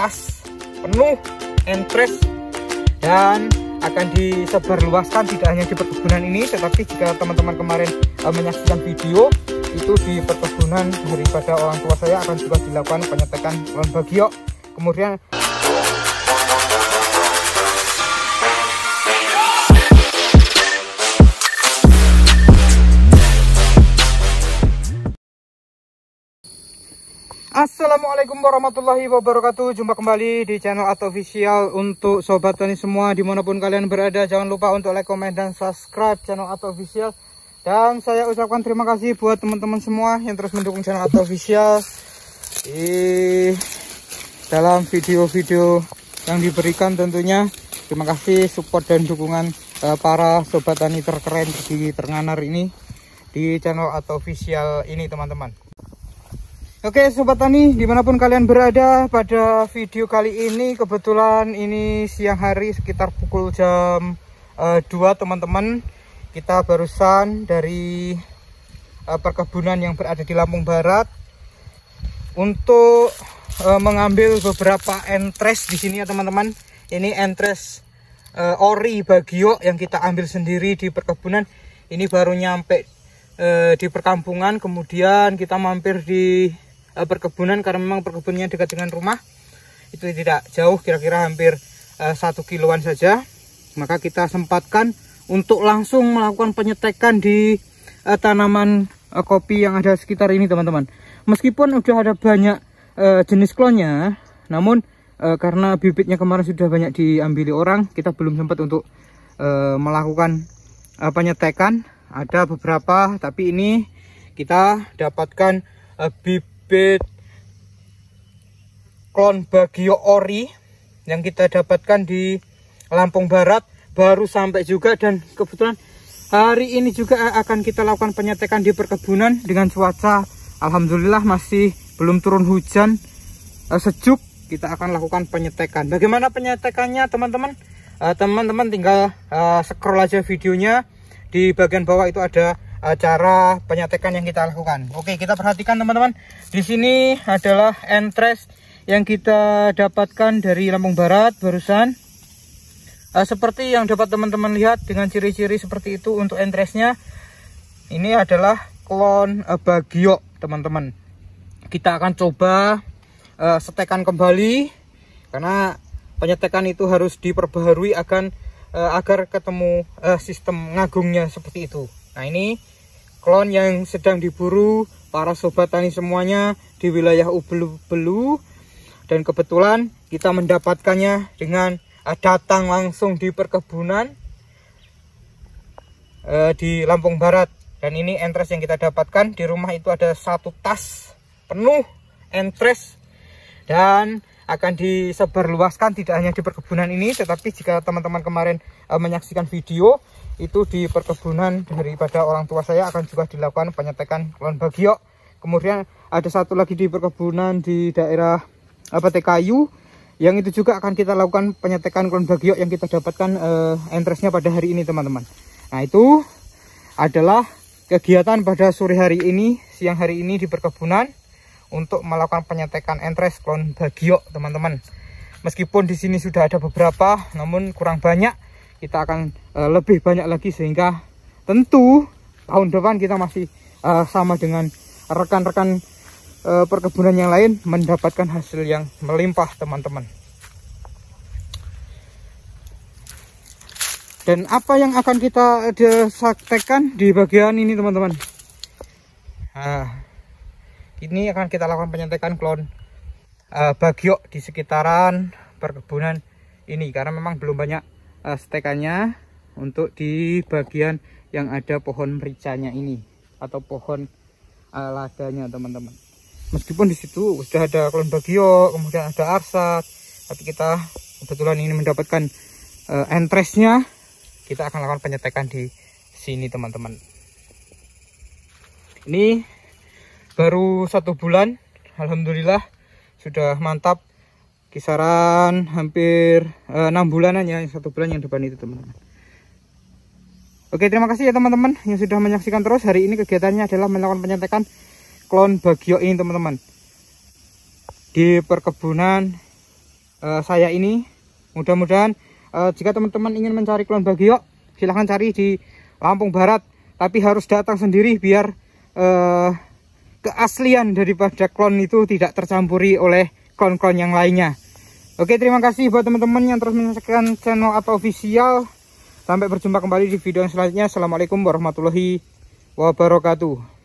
tas penuh entres dan akan disebarluaskan tidak hanya di perkebunan ini tetapi jika teman-teman kemarin uh, menyaksikan video itu di perkebunan daripada orang tua saya akan juga dilakukan penyetekan pohon kemudian Assalamualaikum warahmatullahi wabarakatuh Jumpa kembali di channel atau Official Untuk Sobat Tani semua dimanapun kalian berada Jangan lupa untuk like, komen, dan subscribe channel atau Official Dan saya ucapkan terima kasih buat teman-teman semua Yang terus mendukung channel atau Official Di dalam video-video yang diberikan tentunya Terima kasih support dan dukungan eh, para Sobat Tani terkeren di Ternganar ini Di channel atau Official ini teman-teman Oke Sobat Tani, dimanapun kalian berada pada video kali ini Kebetulan ini siang hari sekitar pukul jam uh, eh, 2 teman-teman Kita barusan dari uh, perkebunan yang berada di Lampung Barat Untuk uh, mengambil beberapa entres di sini ya teman-teman Ini entres uh, ori bagio yang kita ambil sendiri di perkebunan Ini baru nyampe uh, di perkampungan Kemudian kita mampir di uh, perkebunan karena memang perkebunannya dekat dengan rumah itu tidak jauh kira-kira hampir eh, satu kiloan saja maka kita sempatkan untuk langsung melakukan penyetekan di uh, tanaman uh, kopi yang ada sekitar ini teman-teman meskipun sudah ada banyak uh, jenis klonnya namun uh, karena bibitnya kemarin sudah banyak diambil orang kita belum sempat untuk uh, melakukan uh, penyetekan ada beberapa tapi ini kita dapatkan uh, bibit bibit klon bagio ori yang kita dapatkan di Lampung Barat baru sampai juga dan kebetulan hari ini juga akan kita lakukan penyetekan di perkebunan dengan cuaca Alhamdulillah masih belum turun hujan eh, sejuk kita akan lakukan penyetekan bagaimana penyetekannya teman-teman eh, teman-teman tinggal eh, scroll aja videonya di bagian bawah itu ada uh, cara penyatekan yang kita lakukan. Oke, kita perhatikan teman-teman. Di sini adalah entres yang kita dapatkan dari Lampung Barat barusan. Uh, seperti yang dapat teman-teman lihat dengan ciri-ciri seperti itu untuk entresnya. Ini adalah klon uh, eh, bagio, teman-teman. Kita akan coba uh, setekan kembali karena penyetekan itu harus diperbaharui akan agar ketemu sistem ngagungnya seperti itu. Nah ini klon yang sedang diburu para sobat tani semuanya di wilayah Ubelu-Belu dan kebetulan kita mendapatkannya dengan eh, datang langsung di perkebunan eh, di Lampung Barat dan ini entres yang kita dapatkan di rumah itu ada satu tas penuh entres dan akan disebarluaskan tidak hanya di perkebunan ini tetapi jika teman-teman kemarin eh, menyaksikan video itu di perkebunan daripada orang tua saya akan juga dilakukan penyetekan klon bagiok kemudian ada satu lagi di perkebunan di daerah apa Kayu yang itu juga akan kita lakukan penyetekan klon bagiok yang kita dapatkan uh, eh, entresnya pada hari ini teman-teman nah itu adalah kegiatan pada sore hari ini siang hari ini di perkebunan untuk melakukan penyetekan entres klon bagiok teman-teman meskipun di sini sudah ada beberapa namun kurang banyak kita akan uh, lebih banyak lagi sehingga tentu tahun depan kita masih uh, sama dengan rekan-rekan uh, perkebunan yang lain mendapatkan hasil yang melimpah teman-teman dan apa yang akan kita desaktekan di bagian ini teman-teman nah, ini akan kita lakukan penyentekan klon uh, bagiok di sekitaran perkebunan ini karena memang belum banyak uh, stekannya untuk di bagian yang ada pohon mericanya ini atau pohon uh, ladanya teman-teman meskipun di situ sudah ada kolon bagio kemudian ada arsat tapi kita kebetulan ini mendapatkan uh, eh, entresnya kita akan lakukan penyetekan di sini teman-teman ini baru satu bulan Alhamdulillah sudah mantap kisaran hampir eh, enam bulan bulanan ya satu bulan yang depan itu teman-teman Oke terima kasih ya teman-teman yang sudah menyaksikan terus hari ini kegiatannya adalah melakukan penyetekan klon bagio ini teman-teman di perkebunan uh, saya ini mudah-mudahan uh, jika teman-teman ingin mencari klon bagio silahkan cari di Lampung Barat tapi harus datang sendiri biar keaslian daripada klon itu tidak tercampuri oleh klon-klon yang lainnya Oke terima kasih buat teman-teman yang terus menyaksikan channel apa official. Sampai berjumpa kembali di video yang selanjutnya. Assalamualaikum warahmatullahi wabarakatuh.